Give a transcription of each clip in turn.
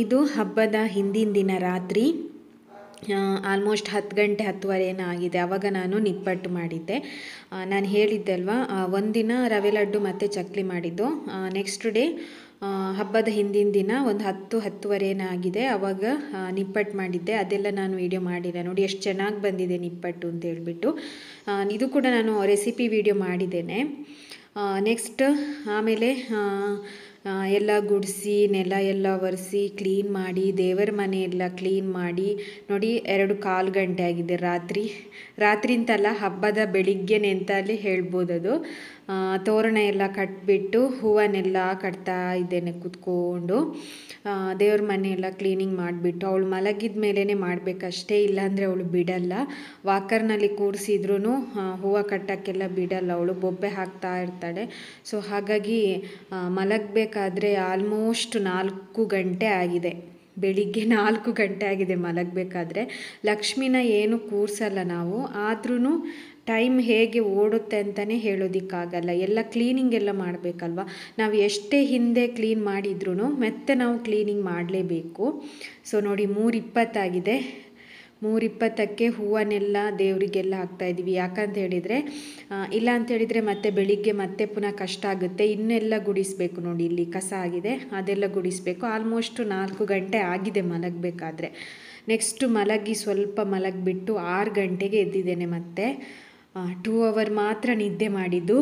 ಇದು ಹಬ್ಬದ ಹಿಂದಿನ ದಿನ ರಾತ್ರಿ ಆಲ್ಮೋಸ್ಟ್ ಹತ್ತು ಗಂಟೆ ಹತ್ತುವರೆನ ಆಗಿದೆ ಆವಾಗ ನಾನು ನಿಪ್ಪಟ್ಟು ಮಾಡಿದ್ದೆ ನಾನು ಹೇಳಿದ್ದೆ ಅಲ್ವಾ ಒಂದಿನ ರವೆ ಲಡ್ಡು ಮತ್ತು ಚಕ್ಲಿ ಮಾಡಿದ್ದು ನೆಕ್ಸ್ಟ್ ಡೇ ಹಬ್ಬದ ಹಿಂದಿನ ದಿನ ಒಂದು ಹತ್ತು ಹತ್ತುವರೆನ ಆಗಿದೆ ಆವಾಗ ನಿಪ್ಪಟ್ಟು ಮಾಡಿದ್ದೆ ಅದೆಲ್ಲ ನಾನು ವೀಡಿಯೋ ಮಾಡಿಲ್ಲ ನೋಡಿ ಎಷ್ಟು ಚೆನ್ನಾಗಿ ಬಂದಿದೆ ನಿಪ್ಪಟ್ಟು ಅಂತ ಹೇಳಿಬಿಟ್ಟು ಇದು ಕೂಡ ನಾನು ರೆಸಿಪಿ ವೀಡಿಯೋ ಮಾಡಿದ್ದೇನೆ ನೆಕ್ಸ್ಟ್ ಆಮೇಲೆ ಎಲ್ಲ ಗುಡಿಸಿ ನೆಲ ಎಲ್ಲ ಒರೆಸಿ ಕ್ಲೀನ್ ಮಾಡಿ ದೇವರ ಮನೆ ಎಲ್ಲ ಕ್ಲೀನ್ ಮಾಡಿ ನೋಡಿ ಎರಡು ಕಾಲು ಗಂಟೆ ಆಗಿದೆ ರಾತ್ರಿ ರಾತ್ರಿ ಅಂತಲ್ಲ ಹಬ್ಬದ ಬೆಳಿಗ್ಗೆನೆ ಅಂತ ಹೇಳ್ಬೋದು ಅದು ತೋರಣ ಎಲ್ಲ ಕಟ್ಬಿಟ್ಟು ಹೂವನ್ನೆಲ್ಲ ಕಟ್ತಾ ಇದ್ದೇನೆ ಕೂತ್ಕೊಂಡು ದೇವ್ರ ಮನೆಯೆಲ್ಲ ಕ್ಲೀನಿಂಗ್ ಮಾಡಿಬಿಟ್ಟು ಅವಳು ಮಲಗಿದ ಮೇಲೇ ಮಾಡಬೇಕಷ್ಟೇ ಇಲ್ಲಾಂದರೆ ಅವಳು ಬಿಡಲ್ಲ ವಾಕರ್ನಲ್ಲಿ ಕೂರಿಸಿದ್ರೂ ಹೂವು ಕಟ್ಟೋಕ್ಕೆಲ್ಲ ಬಿಡಲ್ಲ ಅವಳು ಬೊಬ್ಬೆ ಹಾಕ್ತಾ ಇರ್ತಾಳೆ ಸೊ ಹಾಗಾಗಿ ಮಲಗಬೇಕಾದ್ರೆ ಆಲ್ಮೋಸ್ಟ್ ನಾಲ್ಕು ಗಂಟೆ ಆಗಿದೆ ಬೆಳಿಗ್ಗೆ ನಾಲ್ಕು ಗಂಟೆ ಆಗಿದೆ ಮಲಗಬೇಕಾದ್ರೆ ಲಕ್ಷ್ಮಿನ ಏನು ಕೂರಿಸಲ್ಲ ನಾವು ಆದ್ರೂ ಟೈಮ್ ಹೇಗೆ ಓಡುತ್ತೆ ಅಂತಲೇ ಹೇಳೋದಕ್ಕಾಗಲ್ಲ ಎಲ್ಲ ಕ್ಲೀನಿಂಗ್ ಎಲ್ಲ ಮಾಡಬೇಕಲ್ವ ನಾವು ಎಷ್ಟೇ ಹಿಂದೆ ಕ್ಲೀನ್ ಮಾಡಿದ್ರೂ ಮತ್ತೆ ನಾವು ಕ್ಲೀನಿಂಗ್ ಮಾಡಲೇಬೇಕು ಸೊ ನೋಡಿ ಮೂರಿಪ್ಪತ್ತಾಗಿದೆ ಇಪ್ಪತ್ತಾಗಿದೆ ಮೂರಿಪ್ಪತ್ತಕ್ಕೆ ಹೂವನ್ನೆಲ್ಲ ದೇವರಿಗೆಲ್ಲ ಇದ್ದೀವಿ ಯಾಕಂತ ಹೇಳಿದರೆ ಇಲ್ಲ ಅಂತ ಹೇಳಿದರೆ ಮತ್ತೆ ಬೆಳಿಗ್ಗೆ ಮತ್ತೆ ಪುನಃ ಕಷ್ಟ ಆಗುತ್ತೆ ಇನ್ನೆಲ್ಲ ಗುಡಿಸಬೇಕು ನೋಡಿ ಇಲ್ಲಿ ಕಸ ಆಗಿದೆ ಅದೆಲ್ಲ ಗುಡಿಸಬೇಕು ಆಲ್ಮೋಸ್ಟ್ ನಾಲ್ಕು ಗಂಟೆ ಆಗಿದೆ ಮಲಗಬೇಕಾದ್ರೆ ನೆಕ್ಸ್ಟು ಮಲಗಿ ಸ್ವಲ್ಪ ಮಲಗಿಬಿಟ್ಟು ಆರು ಗಂಟೆಗೆ ಎದ್ದಿದ್ದೇನೆ ಮತ್ತೆ ಟೂ ಅವರ್ ಮಾತ್ರ ನಿದ್ದೆ ಮಾಡಿದ್ದು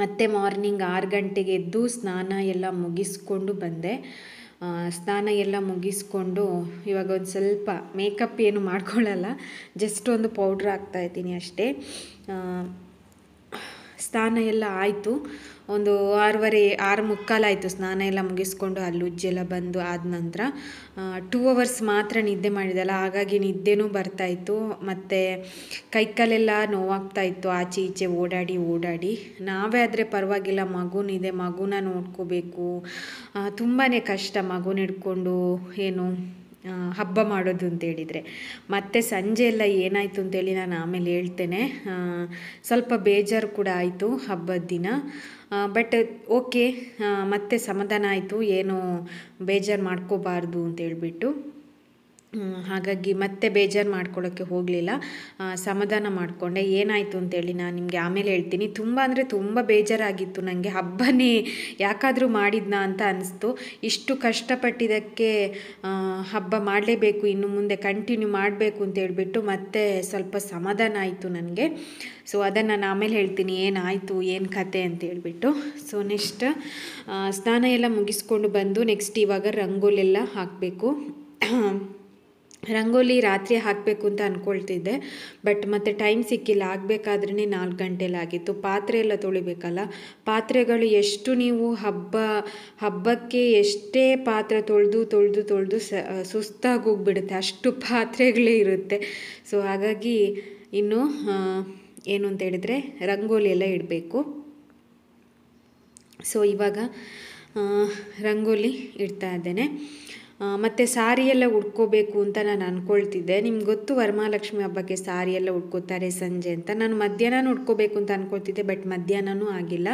ಮತ್ತೆ ಮಾರ್ನಿಂಗ್ ಆರು ಗಂಟೆಗೆ ಎದ್ದು ಸ್ನಾನ ಎಲ್ಲ ಮುಗಿಸ್ಕೊಂಡು ಬಂದೆ ಸ್ನಾನ ಎಲ್ಲ ಮುಗಿಸ್ಕೊಂಡು ಇವಾಗ ಒಂದು ಸ್ವಲ್ಪ ಮೇಕಪ್ ಏನು ಮಾಡ್ಕೊಳ್ಳಲ್ಲ ಜಸ್ಟ್ ಒಂದು ಪೌಡ್ರ್ ಹಾಕ್ತಾ ಇದ್ದೀನಿ ಅಷ್ಟೇ ಸ್ನಾನ ಎಲ್ಲ ಆಯಿತು ಒಂದು ಆರೂವರೆ ಆರು ಮುಕ್ಕಾಲಾಯಿತು ಸ್ನಾನ ಎಲ್ಲ ಮುಗಿಸ್ಕೊಂಡು ಅಲ್ಲಿ ಉಜ್ಜೆಲ್ಲ ಬಂದು ಆದ ನಂತರ ಟೂ ಅವರ್ಸ್ ಮಾತ್ರ ನಿದ್ದೆ ಮಾಡಿದಲ್ಲ ಹಾಗಾಗಿ ನಿದ್ದೆನೂ ಬರ್ತಾಯಿತ್ತು ಮತ್ತು ಕೈಕಾಲೆಲ್ಲ ನೋವಾಗ್ತಾ ಇತ್ತು ಆಚೆ ಈಚೆ ಓಡಾಡಿ ಓಡಾಡಿ ನಾವೇ ಆದರೆ ಪರವಾಗಿಲ್ಲ ಮಗುನಿದೆ ಮಗುನ ನೋಡ್ಕೋಬೇಕು ತುಂಬಾ ಕಷ್ಟ ಮಗುನ ಹಿಡ್ಕೊಂಡು ಏನು ಹಬ್ಬ ಮಾಡೋದು ಅಂತೇಳಿದರೆ ಮತ್ತೆ ಸಂಜೆ ಎಲ್ಲ ಏನಾಯಿತು ಅಂತೇಳಿ ನಾನು ಆಮೇಲೆ ಹೇಳ್ತೇನೆ ಸ್ವಲ್ಪ ಬೇಜಾರು ಕೂಡ ಆಯಿತು ಹಬ್ಬದ ದಿನ ಬಟ್ ಓಕೆ ಮತ್ತೆ ಸಮಾಧಾನ ಆಯಿತು ಏನು ಬೇಜಾರು ಮಾಡ್ಕೋಬಾರ್ದು ಅಂತೇಳ್ಬಿಟ್ಟು ಹಾಗಾಗಿ ಮತ್ತೆ ಬೇಜಾರು ಮಾಡ್ಕೊಳ್ಳೋಕ್ಕೆ ಹೋಗಲಿಲ್ಲ ಸಮಾಧಾನ ಮಾಡಿಕೊಂಡೆ ಏನಾಯಿತು ಅಂತೇಳಿ ನಾನು ನಿಮಗೆ ಆಮೇಲೆ ಹೇಳ್ತೀನಿ ತುಂಬ ಅಂದರೆ ತುಂಬ ಬೇಜಾರಾಗಿತ್ತು ನನಗೆ ಹಬ್ಬನೇ ಯಾಕಾದರೂ ಮಾಡಿದ್ನಾ ಅಂತ ಅನಿಸ್ತು ಇಷ್ಟು ಕಷ್ಟಪಟ್ಟಿದ್ದಕ್ಕೆ ಹಬ್ಬ ಮಾಡಲೇಬೇಕು ಇನ್ನು ಮುಂದೆ ಕಂಟಿನ್ಯೂ ಮಾಡಬೇಕು ಅಂತ ಹೇಳಿಬಿಟ್ಟು ಮತ್ತೆ ಸ್ವಲ್ಪ ಸಮಾಧಾನ ಆಯಿತು ನನಗೆ ಸೊ ಅದನ್ನು ನಾನು ಆಮೇಲೆ ಹೇಳ್ತೀನಿ ಏನಾಯಿತು ಏನು ಕತೆ ಅಂತ ಹೇಳಿಬಿಟ್ಟು ಸೊ ನೆಕ್ಸ್ಟ್ ಸ್ನಾನ ಎಲ್ಲ ಮುಗಿಸ್ಕೊಂಡು ಬಂದು ನೆಕ್ಸ್ಟ್ ಇವಾಗ ರಂಗೋಲೆಲ್ಲ ಹಾಕಬೇಕು ರಂಗೋಲಿ ರಾತ್ರಿ ಹಾಕಬೇಕು ಅಂತ ಅಂದ್ಕೊಳ್ತಿದ್ದೆ ಬಟ್ ಮತ್ತು ಟೈಮ್ ಸಿಕ್ಕಿಲ್ಲ ಆಗಬೇಕಾದ್ರೇ ನಾಲ್ಕು ಆಗಿತ್ತು ಪಾತ್ರೆ ಎಲ್ಲ ತೊಳಿಬೇಕಲ್ಲ ಪಾತ್ರೆಗಳು ಎಷ್ಟು ನೀವು ಹಬ್ಬ ಹಬ್ಬಕ್ಕೆ ಎಷ್ಟೇ ಪಾತ್ರೆ ತೊಳೆದು ತೊಳೆದು ತೊಳೆದು ಸ ಸುಸ್ತಾಗಿ ಹೋಗ್ಬಿಡುತ್ತೆ ಅಷ್ಟು ಪಾತ್ರೆಗಳೇ ಇರುತ್ತೆ ಸೊ ಹಾಗಾಗಿ ಇನ್ನು ಏನು ಅಂತ ಹೇಳಿದರೆ ರಂಗೋಲಿ ಎಲ್ಲ ಇಡಬೇಕು ಸೊ ಇವಾಗ ರಂಗೋಲಿ ಇಡ್ತಾ ಇದ್ದೇನೆ ಮತ್ತು ಸಾರಿಯೆಲ್ಲ ಉಟ್ಕೋಬೇಕು ಅಂತ ನಾನು ಅಂದ್ಕೊಳ್ತಿದ್ದೆ ನಿಮ್ಗೆ ಗೊತ್ತು ವರಮಹಾಲಕ್ಷ್ಮಿ ಹಬ್ಬಕ್ಕೆ ಸಾರಿಯೆಲ್ಲ ಉಟ್ಕೋತಾರೆ ಸಂಜೆ ಅಂತ ನಾನು ಮಧ್ಯಾಹ್ನ ಉಟ್ಕೋಬೇಕು ಅಂತ ಅಂದ್ಕೊಳ್ತಿದ್ದೆ ಬಟ್ ಮಧ್ಯಾಹ್ನವೂ ಆಗಿಲ್ಲ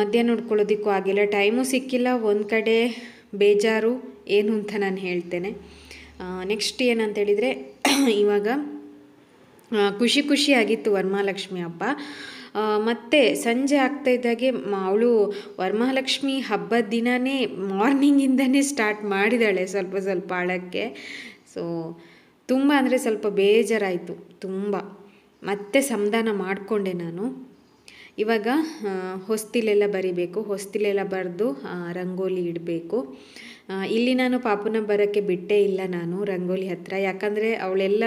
ಮಧ್ಯಾಹ್ನ ಉಡ್ಕೊಳ್ಳೋದಕ್ಕೂ ಆಗಿಲ್ಲ ಟೈಮು ಸಿಕ್ಕಿಲ್ಲ ಒಂದು ಕಡೆ ಬೇಜಾರು ಏನು ಅಂತ ನಾನು ಹೇಳ್ತೇನೆ ನೆಕ್ಸ್ಟ್ ಏನಂತೇಳಿದರೆ ಇವಾಗ ಖುಷಿ ಖುಷಿಯಾಗಿತ್ತು ವರಮಹಾಲಕ್ಷ್ಮಿ ಹಬ್ಬ ಮತ್ತೆ ಸಂಜೆ ಆಗ್ತಾ ಇದ್ದಾಗೆ ಅವಳು ವರಮಹಾಲಕ್ಷ್ಮಿ ಹಬ್ಬದ ದಿನವೇ ಮಾರ್ನಿಂಗಿಂದನೇ ಸ್ಟಾರ್ಟ್ ಮಾಡಿದಾಳೆ ಸ್ವಲ್ಪ ಸ್ವಲ್ಪ ಆಳಕ್ಕೆ ಸೊ ತುಂಬ ಅಂದರೆ ಸ್ವಲ್ಪ ಬೇಜಾರಾಯಿತು ತುಂಬ ಮತ್ತೆ ಸಮಾಧಾನ ಮಾಡಿಕೊಂಡೆ ನಾನು ಇವಾಗ ಹೊಸ್ತಿಲೆಲ್ಲ ಬರಿಬೇಕು ಹೊಸ್ತಿಲೆಲ್ಲ ಬರೆದು ರಂಗೋಲಿ ಇಡಬೇಕು ಇಲ್ಲಿ ನಾನು ಪಾಪುನ ಬರೋಕ್ಕೆ ಬಿಟ್ಟೇ ಇಲ್ಲ ನಾನು ರಂಗೋಲಿ ಹತ್ತಿರ ಯಾಕಂದರೆ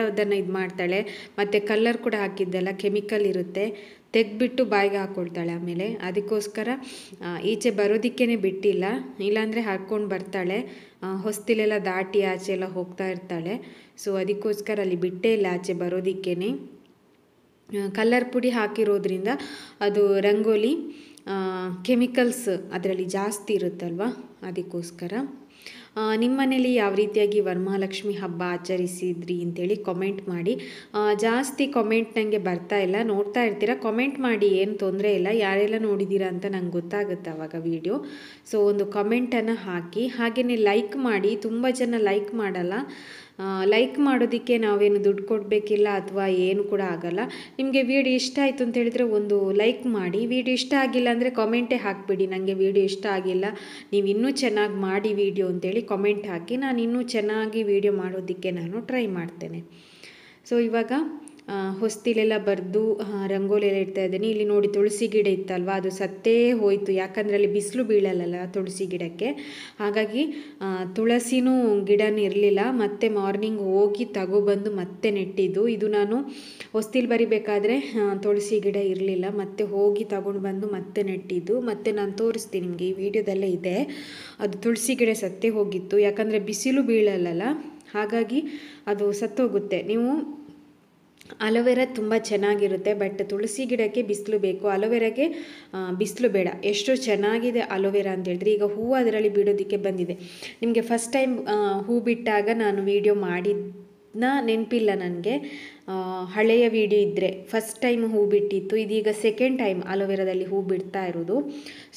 ಅದನ್ನು ಇದು ಮಾಡ್ತಾಳೆ ಮತ್ತು ಕಲ್ಲರ್ ಕೂಡ ಹಾಕಿದ್ದೆಲ್ಲ ಕೆಮಿಕಲ್ ಇರುತ್ತೆ ತೆಗೆದ್ಬಿಟ್ಟು ಬಾಯಿಗೆ ಹಾಕ್ಕೊಳ್ತಾಳೆ ಆಮೇಲೆ ಅದಕ್ಕೋಸ್ಕರ ಈಚೆ ಬರೋದಿಕ್ಕೇ ಬಿಟ್ಟಿಲ್ಲ ಇಲ್ಲಾಂದರೆ ಹಾಕ್ಕೊಂಡು ಬರ್ತಾಳೆ ಹೊಸ್ತಿಲೆಲ್ಲ ದಾಟಿ ಆಚೆ ಎಲ್ಲ ಹೋಗ್ತಾ ಇರ್ತಾಳೆ ಸೊ ಅದಕ್ಕೋಸ್ಕರ ಅಲ್ಲಿ ಬಿಟ್ಟೇ ಇಲ್ಲ ಆಚೆ ಬರೋದಕ್ಕೇ ಕಲ್ಲರ್ ಪುಡಿ ಹಾಕಿರೋದ್ರಿಂದ ಅದು ರಂಗೋಲಿ ಕೆಮಿಕಲ್ಸ್ ಅದರಲ್ಲಿ ಜಾಸ್ತಿ ಇರುತ್ತಲ್ವ ಅದಕ್ಕೋಸ್ಕರ ನಿಮ್ಮ ಮನೇಲಿ ಯಾವ ರೀತಿಯಾಗಿ ವರಮಹಾಲಕ್ಷ್ಮಿ ಹಬ್ಬ ಆಚರಿಸಿದ್ರಿ ಅಂತೇಳಿ ಕಮೆಂಟ್ ಮಾಡಿ ಜಾಸ್ತಿ ಕಮೆಂಟ್ ನನಗೆ ಬರ್ತಾ ಇಲ್ಲ ನೋಡ್ತಾ ಇರ್ತೀರ ಕಮೆಂಟ್ ಮಾಡಿ ಏನು ತೊಂದರೆ ಇಲ್ಲ ಯಾರೆಲ್ಲ ನೋಡಿದ್ದೀರಾ ಅಂತ ನಂಗೆ ಗೊತ್ತಾಗುತ್ತೆ ಆವಾಗ ವಿಡಿಯೋ ಸೊ ಒಂದು ಕಮೆಂಟನ್ನು ಹಾಕಿ ಹಾಗೆಯೇ ಲೈಕ್ ಮಾಡಿ ತುಂಬ ಜನ ಲೈಕ್ ಮಾಡಲ್ಲ ಲೈಕ್ ಮಾಡೋದಕ್ಕೆ ನಾವೇನು ದುಡ್ಡು ಕೊಡಬೇಕಿಲ್ಲ ಅಥವಾ ಏನು ಕೂಡ ಆಗಲ್ಲ ನಿಮಗೆ ವಿಡಿಯೋ ಇಷ್ಟ ಆಯಿತು ಅಂತ ಹೇಳಿದರೆ ಒಂದು ಲೈಕ್ ಮಾಡಿ ವಿಡಿಯೋ ಇಷ್ಟ ಆಗಿಲ್ಲ ಅಂದರೆ ಕಾಮೆಂಟೇ ಹಾಕಿಬಿಡಿ ನನಗೆ ವಿಡಿಯೋ ಇಷ್ಟ ಆಗಿಲ್ಲ ನೀವು ಇನ್ನೂ ಚೆನ್ನಾಗಿ ಮಾಡಿ ವಿಡಿಯೋ ಅಂತೇಳಿ ಕಾಮೆಂಟ್ ಹಾಕಿ ನಾನು ಇನ್ನೂ ಚೆನ್ನಾಗಿ ವಿಡಿಯೋ ಮಾಡೋದಕ್ಕೆ ನಾನು ಟ್ರೈ ಮಾಡ್ತೇನೆ ಸೊ ಇವಾಗ ಹೊಸ್ತಿಲೆಲ್ಲ ಬರೆದು ರಂಗೋಲಿ ಎಲ್ಲ ಇಡ್ತಾ ಇದ್ದೀನಿ ಇಲ್ಲಿ ನೋಡಿ ತುಳಸಿ ಗಿಡ ಇತ್ತಲ್ವ ಅದು ಸತ್ತೇ ಹೋಯಿತು ಯಾಕಂದರೆ ಅಲ್ಲಿ ಬಿಸಿಲು ಬೀಳಲ್ಲ ತುಳಸಿ ಗಿಡಕ್ಕೆ ಹಾಗಾಗಿ ತುಳಸಿನೂ ಗಿಡನೂ ಇರಲಿಲ್ಲ ಮತ್ತೆ ಮಾರ್ನಿಂಗ್ ಹೋಗಿ ತಗೊಬಂದು ಮತ್ತೆ ನೆಟ್ಟಿದ್ದು ಇದು ನಾನು ಹೊಸ್ತಿಲ್ ಬರಿಬೇಕಾದ್ರೆ ತುಳಸಿ ಗಿಡ ಇರಲಿಲ್ಲ ಮತ್ತೆ ಹೋಗಿ ತಗೊಂಡು ಬಂದು ಮತ್ತೆ ನೆಟ್ಟಿದ್ದು ಮತ್ತೆ ನಾನು ತೋರಿಸ್ತೀನಿ ನಿಮಗೆ ಈ ವಿಡಿಯೋದಲ್ಲೇ ಇದೆ ಅದು ತುಳಸಿ ಗಿಡ ಸತ್ತೇ ಹೋಗಿತ್ತು ಯಾಕಂದರೆ ಬಿಸಿಲು ಬೀಳಲ್ಲ ಹಾಗಾಗಿ ಅದು ಸತ್ತೋಗುತ್ತೆ ನೀವು ಅಲೋವೆರಾ ತುಂಬ ಚೆನ್ನಾಗಿರುತ್ತೆ ಬಟ್ ತುಳಸಿ ಗಿಡಕ್ಕೆ ಬಿಸಿಲು ಬೇಕು ಅಲೋವೆರಾಗೆ ಬಿಸಿಲು ಬೇಡ ಎಷ್ಟು ಚೆನ್ನಾಗಿದೆ ಅಲೋವೆರಾ ಅಂತ ಹೇಳಿದ್ರೆ ಈಗ ಹೂವು ಅದರಲ್ಲಿ ಬಿಡೋದಕ್ಕೆ ಬಂದಿದೆ ನಿಮಗೆ ಫಸ್ಟ್ ಟೈಮ್ ಹೂ ಬಿಟ್ಟಾಗ ನಾನು ವೀಡಿಯೋ ಮಾಡಿ ಇದನ್ನ ನೆನಪಿಲ್ಲ ನನಗೆ ಹಳೆಯ ವಿಡಿಯೋ ಇದ್ದರೆ ಫಸ್ಟ್ ಟೈಮ್ ಹೂ ಬಿಟ್ಟಿತ್ತು ಇದೀಗ ಸೆಕೆಂಡ್ ಟೈಮ್ ಅಲೋವೆರಾದಲ್ಲಿ ಹೂ ಬಿಡ್ತಾ ಇರೋದು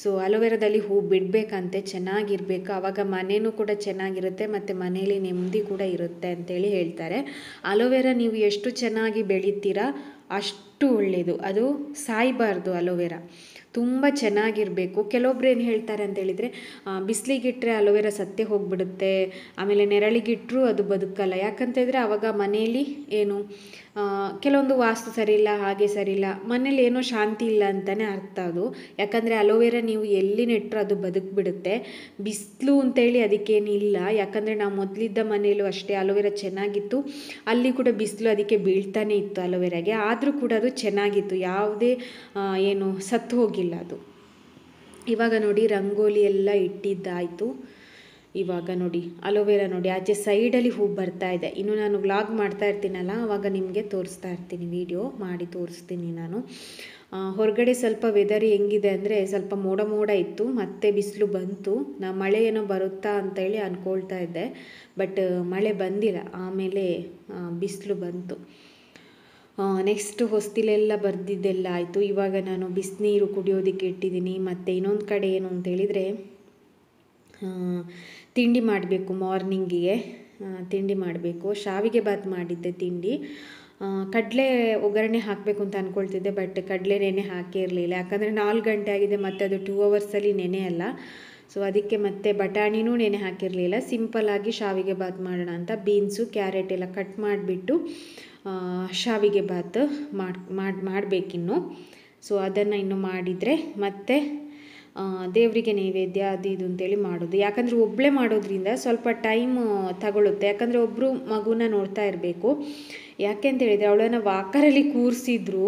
ಸೊ ಅಲೋವೆರಾದಲ್ಲಿ ಹೂ ಬಿಡಬೇಕಂತೆ ಚೆನ್ನಾಗಿರಬೇಕು ಆವಾಗ ಮನೇನೂ ಕೂಡ ಚೆನ್ನಾಗಿರುತ್ತೆ ಮತ್ತು ಮನೇಲಿ ನೆಮ್ಮದಿ ಕೂಡ ಇರುತ್ತೆ ಅಂತೇಳಿ ಹೇಳ್ತಾರೆ ಅಲೋವೆರಾ ನೀವು ಎಷ್ಟು ಚೆನ್ನಾಗಿ ಬೆಳಿತೀರಾ ಅಷ್ಟು ಒಳ್ಳೆಯದು ಅದು ಸಾಯಬಾರ್ದು ಅಲೋವೆರಾ ತುಂಬ ಚೆನ್ನಾಗಿರಬೇಕು ಕೆಲವೊಬ್ರು ಏನು ಹೇಳ್ತಾರೆ ಅಂತೇಳಿದರೆ ಬಿಸಿಲಿಗಿಟ್ಟರೆ ಅಲೋವೆರಾ ಸತ್ತೆ ಹೋಗಿಬಿಡುತ್ತೆ ಆಮೇಲೆ ನೆರಳಿಗಿಟ್ಟರೂ ಅದು ಬದುಕಲ್ಲ ಯಾಕಂತೇಳಿದರೆ ಆವಾಗ ಮನೆಯಲ್ಲಿ ಏನು ಕೆಲವೊಂದು ವಾಸ್ತು ಸರಿಯಿಲ್ಲ ಹಾಗೆ ಸರಿಯಿಲ್ಲ ಮನೇಲಿ ಏನೋ ಶಾಂತಿ ಇಲ್ಲ ಅಂತಲೇ ಅರ್ಥ ಅದು ಯಾಕಂದರೆ ಅಲೋವೆರಾ ನೀವು ಎಲ್ಲಿ ನೆಟ್ಟರೂ ಅದು ಬದುಕಿಬಿಡುತ್ತೆ ಬಿಸಿಲು ಅಂತೇಳಿ ಅದಕ್ಕೇನಿಲ್ಲ ಯಾಕಂದರೆ ನಾವು ಮೊದಲಿದ್ದ ಮನೆಯಲ್ಲೂ ಅಷ್ಟೇ ಅಲೋವೆರಾ ಚೆನ್ನಾಗಿತ್ತು ಅಲ್ಲಿ ಕೂಡ ಬಿಸಿಲು ಅದಕ್ಕೆ ಬೀಳ್ತಾನೆ ಇತ್ತು ಅಲೋವೆರಾಗೆ ಆದರೂ ಕೂಡ ಅದು ಚೆನ್ನಾಗಿತ್ತು ಯಾವುದೇ ಏನು ಸತ್ತು ಹೋಗಿಲ್ಲ ಅದು ಇವಾಗ ನೋಡಿ ರಂಗೋಲಿ ಎಲ್ಲ ಇಟ್ಟಿದ್ದಾಯಿತು ಇವಾಗ ನೋಡಿ ಅಲೋವೆರಾ ನೋಡಿ ಆಚೆ ಸೈಡಲ್ಲಿ ಹೂ ಬರ್ತಾ ಇದೆ ಇನ್ನು ನಾನು ವ್ಲಾಗ್ ಮಾಡ್ತಾ ಇರ್ತೀನಲ್ಲ ಆವಾಗ ನಿಮಗೆ ತೋರಿಸ್ತಾ ಇರ್ತೀನಿ ವಿಡಿಯೋ ಮಾಡಿ ತೋರಿಸ್ತೀನಿ ನಾನು ಹೊರಗಡೆ ಸ್ವಲ್ಪ ವೆದರ್ ಹೆಂಗಿದೆ ಅಂದರೆ ಸ್ವಲ್ಪ ಮೋಡ ಮೋಡ ಇತ್ತು ಮತ್ತೆ ಬಿಸಿಲು ಬಂತು ನಾ ಮಳೆ ಏನೋ ಬರುತ್ತಾ ಅಂತೇಳಿ ಅಂದ್ಕೊಳ್ತಾ ಇದ್ದೆ ಬಟ್ ಮಳೆ ಬಂದಿಲ್ಲ ಆಮೇಲೆ ಬಿಸಿಲು ಬಂತು ನೆಕ್ಸ್ಟ್ ಹೊಸ್ತಿಲೆಲ್ಲ ಬರ್ದಿದ್ದೆಲ್ಲ ಆಯಿತು ಇವಾಗ ನಾನು ಬಿಸಿನೀರು ಕುಡಿಯೋದಕ್ಕೆ ಇಟ್ಟಿದ್ದೀನಿ ಮತ್ತು ಇನ್ನೊಂದು ಕಡೆ ಏನು ಅಂತ ತಿಂಡಿ ಮಾಡಬೇಕು ಮಾರ್ನಿಂಗಿಗೆ ತಿಂಡಿ ಮಾಡಬೇಕು ಶಾವಿಗೆ ಬಾತ್ ಮಾಡಿದ್ದೆ ತಿಂಡಿ ಕಡಲೆ ಒಗ್ಗರಣೆ ಹಾಕಬೇಕು ಅಂತ ಅಂದ್ಕೊಳ್ತಿದ್ದೆ ಬಟ್ ಕಡಲೆ ನೆನೆ ಹಾಕಿರಲಿಲ್ಲ ಯಾಕಂದರೆ ನಾಲ್ಕು ಗಂಟೆ ಆಗಿದೆ ಮತ್ತು ಅದು ಟೂ ಅವರ್ಸಲ್ಲಿ ನೆನೆ ಅಲ್ಲ ಸೊ ಅದಕ್ಕೆ ಮತ್ತೆ ಬಟಾಣಿನೂ ನೆನೆ ಹಾಕಿರಲಿಲ್ಲ ಸಿಂಪಲಾಗಿ ಶಾವಿಗೆ ಬಾತ್ ಮಾಡೋಣ ಅಂತ ಬೀನ್ಸು ಕ್ಯಾರೆಟ್ ಎಲ್ಲ ಕಟ್ ಮಾಡಿಬಿಟ್ಟು ಶಾವಿಗೆ ಬಾತ್ ಮಾಡಿ ಮಾಡಬೇಕಿನ್ನು ಸೊ ಅದನ್ನು ಇನ್ನು ಮಾಡಿದರೆ ಮತ್ತೆ ದೇವರಿಗೆ ನೈವೇದ್ಯ ಅದು ಇದು ಅಂತೇಳಿ ಮಾಡೋದು ಯಾಕಂದರೆ ಒಬ್ಬಳೇ ಮಾಡೋದ್ರಿಂದ ಸ್ವಲ್ಪ ಟೈಮ್ ತಗೊಳ್ಳುತ್ತೆ ಯಾಕಂದರೆ ಒಬ್ಬರು ಮಗುನ ನೋಡ್ತಾ ಇರಬೇಕು ಯಾಕೆ ಅಂತ ಹೇಳಿದರೆ ಅವಳನ್ನು ವಾಕರಲ್ಲಿ ಕೂರಿಸಿದ್ರು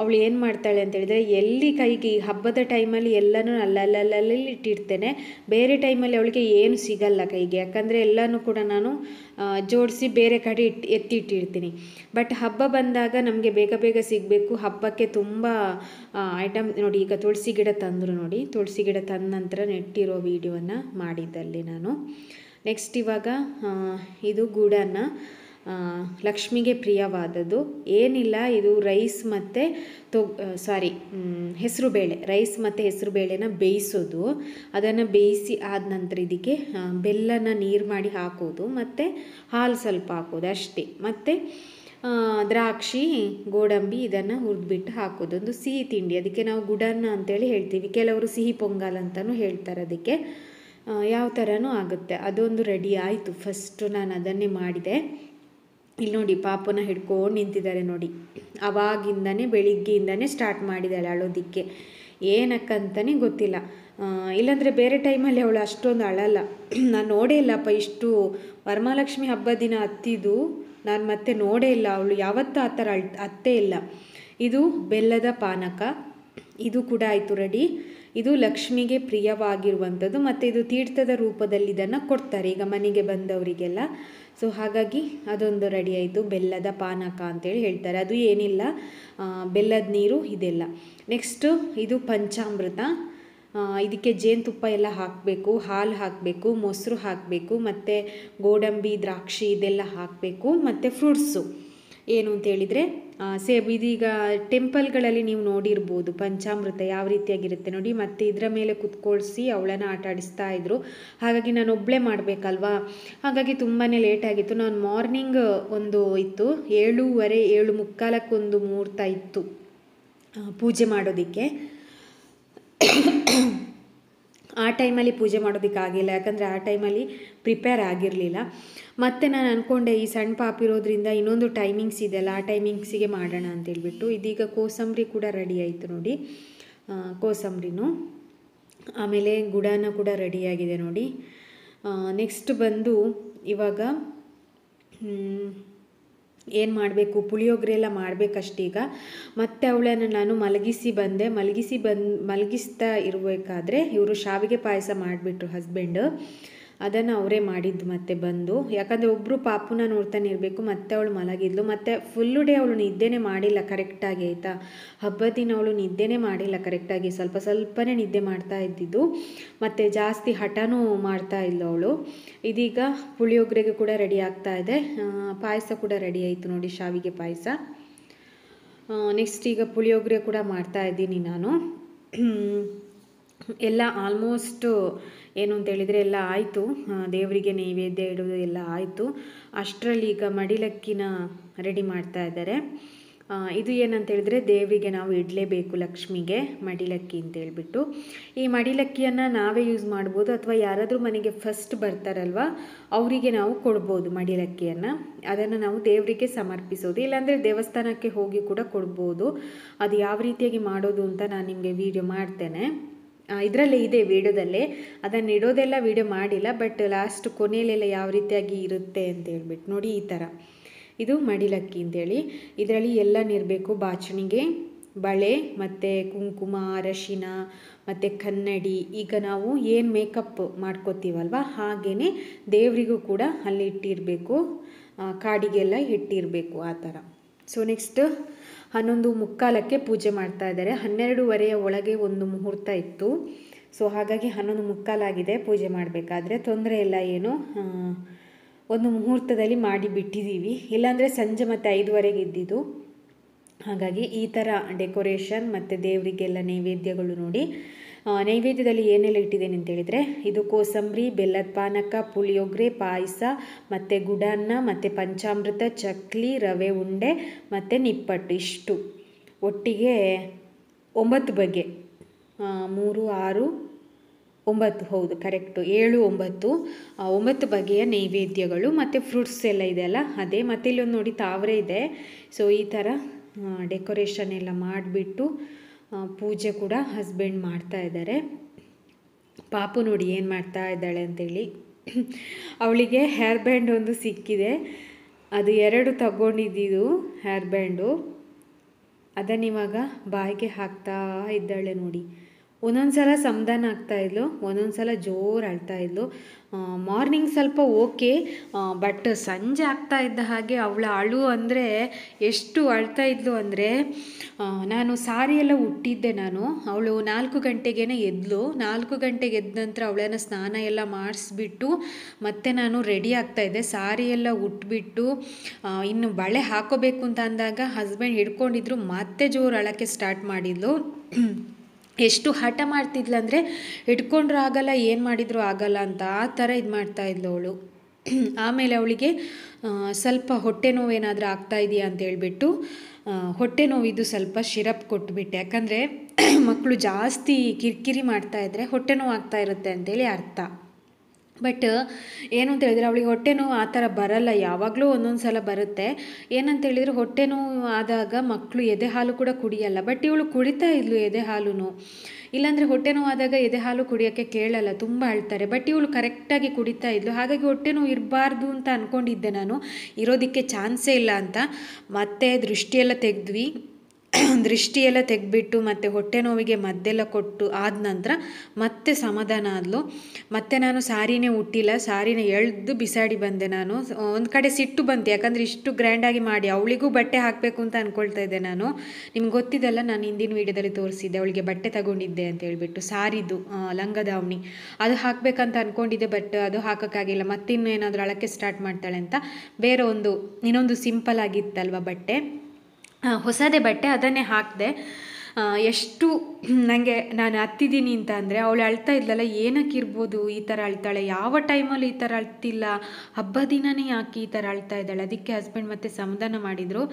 ಅವಳು ಏನು ಮಾಡ್ತಾಳೆ ಅಂತ ಎಲ್ಲಿ ಕೈಗೆ ಈ ಹಬ್ಬದ ಟೈಮಲ್ಲಿ ಎಲ್ಲನೂ ಅಲ್ಲಲ್ಲಲ್ಲಿ ಇಟ್ಟಿರ್ತೇನೆ ಬೇರೆ ಟೈಮಲ್ಲಿ ಅವಳಿಗೆ ಏನು ಸಿಗಲ್ಲ ಕೈಗೆ ಯಾಕಂದರೆ ಎಲ್ಲನೂ ಕೂಡ ನಾನು ಜೋಡಿಸಿ ಬೇರೆ ಕಡೆ ಇಟ್ಟು ಎತ್ತಿಟ್ಟಿರ್ತೀನಿ ಬಟ್ ಹಬ್ಬ ಬಂದಾಗ ನಮಗೆ ಬೇಗ ಬೇಗ ಸಿಗಬೇಕು ಹಬ್ಬಕ್ಕೆ ತುಂಬ ಐಟಮ್ ನೋಡಿ ಈಗ ತುಳಸಿ ಗಿಡ ತಂದರು ನೋಡಿ ತುಳಸಿ ಗಿಡ ತಂದ ನಂತರ ನೆಟ್ಟಿರೋ ವಿಡಿಯೋನ ಮಾಡಿದ್ದಲ್ಲಿ ನಾನು ನೆಕ್ಸ್ಟ್ ಇವಾಗ ಇದು ಗೂಡನ್ನು ಲಕ್ಷ್ಮಿಗೆ ಪ್ರಿಯವಾದದ್ದು ಏನಿಲ್ಲ ಇದು ರೈಸ್ ಮತ್ತು ತೊ ಸಾರಿ ಹೆಸರುಬೇಳೆ ರೈಸ್ ಮತ್ತು ಹೆಸರುಬೇಳೆನ ಬೇಯಿಸೋದು ಅದನ್ನು ಬೇಯಿಸಿ ಆದ ನಂತರ ಇದಕ್ಕೆ ಬೆಲ್ಲನ ನೀರು ಮಾಡಿ ಹಾಕೋದು ಮತ್ತು ಹಾಲು ಸ್ವಲ್ಪ ಹಾಕೋದು ಅಷ್ಟೇ ಮತ್ತು ದ್ರಾಕ್ಷಿ ಗೋಡಂಬಿ ಇದನ್ನು ಹುರಿದ್ಬಿಟ್ಟು ಹಾಕೋದು ಒಂದು ಸಿಹಿ ತಿಂಡಿ ಅದಕ್ಕೆ ನಾವು ಗುಡನ್ನ ಅಂತೇಳಿ ಹೇಳ್ತೀವಿ ಕೆಲವರು ಸಿಹಿ ಪೊಂಗಲ್ ಅಂತಲೂ ಹೇಳ್ತಾರೆ ಅದಕ್ಕೆ ಯಾವ ಥರನೂ ಆಗುತ್ತೆ ಅದೊಂದು ರೆಡಿ ಆಯಿತು ಫಸ್ಟು ನಾನು ಅದನ್ನೇ ಮಾಡಿದೆ ಇಲ್ಲಿ ನೋಡಿ ಪಾಪನ ಹಿಡ್ಕೊಂಡು ನಿಂತಿದ್ದಾರೆ ನೋಡಿ ಅವಾಗಿಂದನೇ ಬೆಳಿಗ್ಗೆಯಿಂದನೇ ಸ್ಟಾರ್ಟ್ ಮಾಡಿದ್ದಾಳೆ ಅಳೋದಿಕ್ಕೆ ಏನಕ್ಕಂತಲೇ ಗೊತ್ತಿಲ್ಲ ಇಲ್ಲಾಂದರೆ ಬೇರೆ ಟೈಮಲ್ಲಿ ಅವಳು ಅಷ್ಟೊಂದು ಅಳಲ್ಲ ನಾನು ನೋಡೇ ಇಲ್ಲಪ್ಪ ಇಷ್ಟು ವರಮಹಾಲಕ್ಷ್ಮಿ ಹಬ್ಬ ದಿನ ಹತ್ತಿದ್ದು ನಾನು ಮತ್ತೆ ನೋಡೇ ಇಲ್ಲ ಅವಳು ಯಾವತ್ತೂ ಆ ಥರ ಅತ್ತೇ ಇಲ್ಲ ಇದು ಬೆಲ್ಲದ ಪಾನಕ ಇದು ಕೂಡ ಆಯಿತು ರೆಡಿ ಇದು ಲಕ್ಷ್ಮಿಗೆ ಪ್ರಿಯವಾಗಿರುವಂಥದ್ದು ಮತ್ತು ಇದು ತೀರ್ಥದ ರೂಪದಲ್ಲಿ ಇದನ್ನು ಕೊಡ್ತಾರೆ ಈಗ ಮನೆಗೆ ಬಂದವರಿಗೆಲ್ಲ ಸೊ ಹಾಗಾಗಿ ಅದೊಂದು ರೆಡಿ ಆಯಿತು ಬೆಲ್ಲದ ಪಾನಕ ಅಂತೇಳಿ ಹೇಳ್ತಾರೆ ಅದು ಏನಿಲ್ಲ ಬೆಲ್ಲದ ನೀರು ಇದೆಲ್ಲ ನೆಕ್ಸ್ಟು ಇದು ಪಂಚಾಮೃತ ಇದಕ್ಕೆ ಜೇನುತುಪ್ಪ ಎಲ್ಲ ಹಾಕಬೇಕು ಹಾಲು ಹಾಕಬೇಕು ಮೊಸರು ಹಾಕಬೇಕು ಮತ್ತು ಗೋಡಂಬಿ ದ್ರಾಕ್ಷಿ ಇದೆಲ್ಲ ಹಾಕಬೇಕು ಮತ್ತು ಫ್ರೂಟ್ಸು ಏನು ಅಂತೇಳಿದರೆ ಸೇಬ್ ಇದೀಗ ಟೆಂಪಲ್ಗಳಲ್ಲಿ ನೀವು ನೋಡಿರ್ಬೋದು ಪಂಚಾಮೃತ ಯಾವ ರೀತಿಯಾಗಿರುತ್ತೆ ನೋಡಿ ಮತ್ತು ಇದರ ಮೇಲೆ ಕುತ್ಕೊಳ್ಸಿ ಅವಳನ್ನು ಆಟ ಆಡಿಸ್ತಾ ಇದ್ದರು ಹಾಗಾಗಿ ನಾನು ಒಬ್ಬಳೇ ಮಾಡಬೇಕಲ್ವಾ ಹಾಗಾಗಿ ತುಂಬಾ ಲೇಟ್ ಆಗಿತ್ತು ನಾನು ಮಾರ್ನಿಂಗ್ ಒಂದು ಇತ್ತು ಏಳೂವರೆ ಏಳು ಮುಕ್ಕಾಲಕ್ಕೊಂದು ಮುಹೂರ್ತ ಇತ್ತು ಪೂಜೆ ಮಾಡೋದಕ್ಕೆ ಆ ಟೈಮಲ್ಲಿ ಪೂಜೆ ಮಾಡೋದಕ್ಕಾಗಿಲ್ಲ ಯಾಕಂದರೆ ಆ ಟೈಮಲ್ಲಿ ಪ್ರಿಪೇರ್ ಆಗಿರಲಿಲ್ಲ ಮತ್ತು ನಾನು ಅಂದ್ಕೊಂಡೆ ಈ ಸಣ್ಣ ಇರೋದ್ರಿಂದ ಇನ್ನೊಂದು ಟೈಮಿಂಗ್ಸ್ ಇದೆಯಲ್ಲ ಆ ಟೈಮಿಂಗ್ಸಿಗೆ ಮಾಡೋಣ ಅಂತೇಳ್ಬಿಟ್ಟು ಇದೀಗ ಕೋಸಂಬರಿ ಕೂಡ ರೆಡಿ ಆಯಿತು ನೋಡಿ ಕೋಸಂಬರಿನೂ ಆಮೇಲೆ ಗುಡಾನ ಕೂಡ ರೆಡಿಯಾಗಿದೆ ನೋಡಿ ನೆಕ್ಸ್ಟ್ ಬಂದು ಇವಾಗ ಏನು ಮಾಡಬೇಕು ಪುಳಿಯೋಗರೆ ಎಲ್ಲ ಮಾಡಬೇಕಷ್ಟೀಗ ಮತ್ತು ಅವಳನ್ನು ನಾನು ಮಲಗಿಸಿ ಬಂದೆ ಮಲಗಿಸಿ ಬಂದು ಮಲಗಿಸ್ತಾ ಇರಬೇಕಾದ್ರೆ ಇವರು ಶಾವಿಗೆ ಪಾಯಸ ಮಾಡಿಬಿಟ್ರು ಹಸ್ಬೆಂಡು ಅದನ್ನು ಅವರೇ ಮಾಡಿದ್ದು ಮತ್ತೆ ಬಂದು ಯಾಕಂದರೆ ಒಬ್ಬರು ಪಾಪುನ ನೋಡ್ತಾನೆ ಇರಬೇಕು ಮತ್ತೆ ಅವಳು ಮಲಗಿದ್ಲು ಮತ್ತು ಫುಲ್ಲು ಡೇ ಅವಳು ನಿದ್ದೆನೇ ಮಾಡಿಲ್ಲ ಕರೆಕ್ಟಾಗಿ ಆಯಿತಾ ಹಬ್ಬದ ದಿನ ಅವಳು ನಿದ್ದೆನೇ ಮಾಡಿಲ್ಲ ಕರೆಕ್ಟಾಗಿ ಸ್ವಲ್ಪ ಸ್ವಲ್ಪನೇ ನಿದ್ದೆ ಮಾಡ್ತಾ ಇದ್ದಿದ್ದು ಮತ್ತು ಜಾಸ್ತಿ ಹಠನೂ ಮಾಡ್ತಾ ಇಲ್ಲ ಅವಳು ಇದೀಗ ಪುಳಿಯೋಗರೆಗೆ ಕೂಡ ರೆಡಿ ಆಗ್ತಾ ಇದೆ ಪಾಯಸ ಕೂಡ ರೆಡಿ ಆಯಿತು ನೋಡಿ ಶಾವಿಗೆ ಪಾಯಸ ನೆಕ್ಸ್ಟ್ ಈಗ ಪುಳಿಯೋಗರೆ ಕೂಡ ಮಾಡ್ತಾ ಇದ್ದೀನಿ ನಾನು ಎಲ್ಲ ಆಲ್ಮೋಸ್ಟು ಏನು ಅಂತ ಎಲ್ಲ ಆಯಿತು ದೇವರಿಗೆ ನೈವೇದ್ಯ ಇಡೋದು ಎಲ್ಲ ಆಯಿತು ಅಷ್ಟರಲ್ಲಿ ಈಗ ಮಡಿಲಕ್ಕಿನ ರೆಡಿ ಮಾಡ್ತಾ ಇದ್ದಾರೆ ಇದು ಏನಂತ ಹೇಳಿದರೆ ದೇವರಿಗೆ ನಾವು ಇಡಲೇಬೇಕು ಲಕ್ಷ್ಮಿಗೆ ಮಡಿಲಕ್ಕಿ ಅಂತ ಈ ಮಡಿಲಕ್ಕಿಯನ್ನು ನಾವೇ ಯೂಸ್ ಮಾಡ್ಬೋದು ಅಥವಾ ಯಾರಾದರೂ ಮನೆಗೆ ಫಸ್ಟ್ ಬರ್ತಾರಲ್ವ ಅವರಿಗೆ ನಾವು ಕೊಡ್ಬೋದು ಮಡಿಲಕ್ಕಿಯನ್ನು ಅದನ್ನು ನಾವು ದೇವರಿಗೆ ಸಮರ್ಪಿಸೋದು ಇಲ್ಲಾಂದರೆ ದೇವಸ್ಥಾನಕ್ಕೆ ಹೋಗಿ ಕೂಡ ಕೊಡ್ಬೋದು ಅದು ಯಾವ ರೀತಿಯಾಗಿ ಮಾಡೋದು ಅಂತ ನಾನು ನಿಮಗೆ ವಿಡಿಯೋ ಮಾಡ್ತೇನೆ ಇದರಲ್ಲೇ ಇದೆ ವೀಡಿಯೋದಲ್ಲೇ ಅದನ್ನು ಇಡೋದೆಲ್ಲ ವೀಡಿಯೋ ಮಾಡಿಲ್ಲ ಬಟ್ ಲಾಸ್ಟ್ ಕೊನೆಯಲ್ಲೆಲ್ಲ ಯಾವ ರೀತಿಯಾಗಿ ಇರುತ್ತೆ ಅಂತ ಹೇಳ್ಬಿಟ್ಟು ನೋಡಿ ಈ ಥರ ಇದು ಮಡಿಲಕ್ಕಿ ಅಂತೇಳಿ ಇದರಲ್ಲಿ ಎಲ್ಲನಿರಬೇಕು ಬಾಚಣಿಗೆ ಬಳೆ ಮತ್ತು ಕುಂಕುಮ ಅರಶಿನ ಮತ್ತು ಕನ್ನಡಿ ಈಗ ನಾವು ಏನು ಮೇಕಪ್ ಮಾಡ್ಕೋತೀವಲ್ವ ಹಾಗೇ ದೇವರಿಗೂ ಕೂಡ ಅಲ್ಲಿ ಇಟ್ಟಿರಬೇಕು ಕಾಡಿಗೆಲ್ಲ ಇಟ್ಟಿರಬೇಕು ಆ ಥರ ಸೊ ನೆಕ್ಸ್ಟ್ ಹನ್ನೊಂದು ಮುಕ್ಕಾಲಕ್ಕೆ ಪೂಜೆ ಮಾಡ್ತಾ ಇದ್ದಾರೆ ಹನ್ನೆರಡುವರೆಯ ಒಳಗೆ ಒಂದು ಮುಹೂರ್ತ ಇತ್ತು ಸೊ ಹಾಗಾಗಿ ಹನ್ನೊಂದು ಮುಕ್ಕಾಲಾಗಿದೆ ಪೂಜೆ ಮಾಡಬೇಕಾದ್ರೆ ತೊಂದರೆ ಇಲ್ಲ ಏನು ಒಂದು ಮುಹೂರ್ತದಲ್ಲಿ ಮಾಡಿ ಬಿಟ್ಟಿದ್ದೀವಿ ಇಲ್ಲಾಂದರೆ ಸಂಜೆ ಮತ್ತು ಐದುವರೆಗೆ ಇದ್ದಿದ್ದು ಹಾಗಾಗಿ ಈ ಥರ ಡೆಕೋರೇಷನ್ ಮತ್ತು ದೇವರಿಗೆಲ್ಲ ನೈವೇದ್ಯಗಳು ನೋಡಿ ನೈವೇದ್ಯದಲ್ಲಿ ಏನೆಲ್ಲ ಇಟ್ಟಿದ್ದೇನೆ ಹೇಳಿದರೆ ಇದು ಕೋಸಂಬರಿ ಬೆಲ್ಲದ ಪಾನಕ ಪುಳಿಯೋಗರೆ ಪಾಯಸ ಮತ್ತು ಗುಡಾನ್ನ ಮತ್ತು ಪಂಚಾಮೃತ ಚಕ್ಲಿ ರವೆ ಉಂಡೆ ಮತ್ತು ನಿಪ್ಪಟ್ಟು ಇಷ್ಟು ಒಟ್ಟಿಗೆ ಒಂಬತ್ತು ಬಗೆ ಮೂರು ಆರು ಒಂಬತ್ತು ಹೌದು ಕರೆಕ್ಟು ಏಳು ಒಂಬತ್ತು ಒಂಬತ್ತು ಬಗೆಯ ನೈವೇದ್ಯಗಳು ಮತ್ತು ಫ್ರೂಟ್ಸ್ ಎಲ್ಲ ಇದೆ ಅಲ್ಲ ಅದೇ ಮತ್ತು ಇಲ್ಲೊಂದು ನೋಡಿ ತಾವರೆ ಇದೆ ಸೊ ಈ ಥರ ಡೆಕೋರೇಷನ್ ಎಲ್ಲ ಮಾಡಿಬಿಟ್ಟು ಪೂಜೆ ಕೂಡ ಹಸ್ಬೆಂಡ್ ಮಾಡ್ತಾ ಇದ್ದಾರೆ ಪಾಪು ನೋಡಿ ಏನು ಮಾಡ್ತಾ ಇದ್ದಾಳೆ ಅಂತೇಳಿ ಅವಳಿಗೆ ಹೇರ್ ಬ್ಯಾಂಡ್ ಒಂದು ಸಿಕ್ಕಿದೆ ಅದು ಎರಡು ತಗೊಂಡಿದ್ದು ಹೇರ್ ಬ್ಯಾಂಡು ಅದನ್ನಿವಾಗ ಬಾಯಿಗೆ ಹಾಕ್ತಾ ಇದ್ದಾಳೆ ನೋಡಿ ಒಂದೊಂದು ಸಲ ಆಗ್ತಾ ಆಗ್ತಾಯಿದ್ಲು ಒಂದೊಂದು ಸಲ ಜೋರು ಅಳ್ತಾ ಇದ್ಲು ಮಾರ್ನಿಂಗ್ ಸ್ವಲ್ಪ ಓಕೆ ಬಟ್ ಸಂಜೆ ಆಗ್ತಾ ಇದ್ದ ಹಾಗೆ ಅವಳ ಅಳು ಅಂದರೆ ಎಷ್ಟು ಅಳ್ತಾ ಇದ್ಲು ಅಂದರೆ ನಾನು ಸಾರಿ ಎಲ್ಲ ಹುಟ್ಟಿದ್ದೆ ನಾನು ಅವಳು ನಾಲ್ಕು ಗಂಟೆಗೇ ಎದ್ಲು ನಾಲ್ಕು ಗಂಟೆಗೆ ಎದ್ದ ನಂತರ ಅವಳನ್ನು ಸ್ನಾನ ಎಲ್ಲ ಮಾಡಿಸ್ಬಿಟ್ಟು ಮತ್ತೆ ನಾನು ರೆಡಿ ಆಗ್ತಾಯಿದ್ದೆ ಸಾರಿ ಎಲ್ಲ ಉಟ್ಬಿಟ್ಟು ಇನ್ನು ಬಳೆ ಹಾಕೋಬೇಕು ಅಂತ ಅಂದಾಗ ಹಸ್ಬೆಂಡ್ ಹಿಡ್ಕೊಂಡಿದ್ರು ಮತ್ತೆ ಜೋರು ಅಳಕ್ಕೆ ಸ್ಟಾರ್ಟ್ ಮಾಡಿದ್ಲು ಎಷ್ಟು ಹಠ ಅಂದರೆ ಇಟ್ಕೊಂಡ್ರೂ ಆಗಲ್ಲ ಏನು ಮಾಡಿದರೂ ಆಗಲ್ಲ ಅಂತ ಆ ಥರ ಇದು ಮಾಡ್ತಾಯಿದ್ಲು ಅವಳು ಆಮೇಲೆ ಅವಳಿಗೆ ಸ್ವಲ್ಪ ಹೊಟ್ಟೆ ನೋವು ಏನಾದರೂ ಆಗ್ತಾ ಇದೆಯಾ ಅಂತ ಹೇಳಿಬಿಟ್ಟು ಹೊಟ್ಟೆ ನೋವಿದ್ದು ಸ್ವಲ್ಪ ಶಿರಪ್ ಕೊಟ್ಬಿಟ್ಟೆ ಯಾಕಂದರೆ ಮಕ್ಕಳು ಜಾಸ್ತಿ ಕಿರಿಕಿರಿ ಮಾಡ್ತಾ ಇದ್ದರೆ ಹೊಟ್ಟೆ ನೋವು ಆಗ್ತಾ ಇರುತ್ತೆ ಅಂತೇಳಿ ಅರ್ಥ ಬಟ್ ಏನು ಅಂತ ಹೇಳಿದರೆ ಅವಳಿಗೆ ಹೊಟ್ಟೆ ನೋವು ಆ ಥರ ಬರಲ್ಲ ಯಾವಾಗಲೂ ಒಂದೊಂದು ಸಲ ಬರುತ್ತೆ ಏನಂತ ಹೇಳಿದರೆ ಹೊಟ್ಟೆ ನೋವು ಆದಾಗ ಮಕ್ಕಳು ಎದೆ ಹಾಲು ಕೂಡ ಕುಡಿಯಲ್ಲ ಬಟ್ ಇವಳು ಕುಡಿತಾ ಇದ್ಲು ಎದೆ ಹಾಲು ಇಲ್ಲಾಂದರೆ ಹೊಟ್ಟೆ ಆದಾಗ ಎದೆ ಹಾಲು ಕುಡಿಯೋಕ್ಕೆ ಕೇಳಲ್ಲ ತುಂಬ ಅಳ್ತಾರೆ ಬಟ್ ಇವಳು ಕರೆಕ್ಟಾಗಿ ಕುಡಿತಾ ಇದ್ಲು ಹಾಗಾಗಿ ಹೊಟ್ಟೆ ನೋವು ಇರಬಾರ್ದು ಅಂತ ಅಂದ್ಕೊಂಡಿದ್ದೆ ನಾನು ಇರೋದಕ್ಕೆ ಚಾನ್ಸೇ ಇಲ್ಲ ಅಂತ ಮತ್ತೆ ದೃಷ್ಟಿಯೆಲ್ಲ ತೆಗೆದ್ವಿ ದೃಷ್ಟಿಯೆಲ್ಲ ತೆಗೆದ್ಬಿಟ್ಟು ಮತ್ತು ಹೊಟ್ಟೆ ನೋವಿಗೆ ಮದ್ದೆಲ್ಲ ಕೊಟ್ಟು ಆದ ನಂತರ ಮತ್ತೆ ಸಮಾಧಾನ ಆದಲು ಮತ್ತೆ ನಾನು ಸಾರಿನೇ ಹುಟ್ಟಿಲ್ಲ ಸಾರಿನ ಎಳ್ದು ಬಿಸಾಡಿ ಬಂದೆ ನಾನು ಒಂದು ಕಡೆ ಸಿಟ್ಟು ಬಂತು ಯಾಕಂದರೆ ಇಷ್ಟು ಗ್ರ್ಯಾಂಡಾಗಿ ಮಾಡಿ ಅವಳಿಗೂ ಬಟ್ಟೆ ಹಾಕಬೇಕು ಅಂತ ಅಂದ್ಕೊಳ್ತಾ ಇದ್ದೆ ನಾನು ನಿಮ್ಗೆ ಗೊತ್ತಿದ್ದಲ್ಲ ನಾನು ಹಿಂದಿನ ವೀಡಿಯೋದಲ್ಲಿ ತೋರಿಸಿದ್ದೆ ಅವಳಿಗೆ ಬಟ್ಟೆ ತಗೊಂಡಿದ್ದೆ ಅಂತ ಹೇಳ್ಬಿಟ್ಟು ಸಾರಿದು ಲಂಗದಾವಣಿ ಅದು ಹಾಕಬೇಕಂತ ಅಂದ್ಕೊಂಡಿದ್ದೆ ಬಟ್ ಅದು ಹಾಕೋಕ್ಕಾಗಿಲ್ಲ ಮತ್ತಿನ್ನೂ ಏನಾದರೂ ಅಳಕ್ಕೆ ಸ್ಟಾರ್ಟ್ ಮಾಡ್ತಾಳೆ ಅಂತ ಬೇರೆ ಒಂದು ಇನ್ನೊಂದು ಸಿಂಪಲ್ ಆಗಿತ್ತಲ್ವ ಬಟ್ಟೆ ಹೊಸದೇ ಬಟ್ಟೆ ಅದನ್ನೇ ಹಾಕಿದೆ ಎಷ್ಟು ನನಗೆ ನಾನು ಹತ್ತಿದ್ದೀನಿ ಅಂತ ಅಂದರೆ ಅವಳು ಅಳ್ತಾ ಇದ್ಲಲ್ಲ ಏನಕ್ಕೆ ಇರ್ಬೋದು ಈ ಥರ ಅಳ್ತಾಳೆ ಯಾವ ಟೈಮಲ್ಲಿ ಈ ಥರ ಅಳ್ತಿಲ್ಲ ಹಬ್ಬ ದಿನನೇ ಯಾಕೆ ಈ ಥರ ಅಳ್ತಾ ಇದ್ದಾಳೆ ಅದಕ್ಕೆ ಹಸ್ಬೆಂಡ್ ಮತ್ತೆ ಸಮಾಧಾನ ಮಾಡಿದರು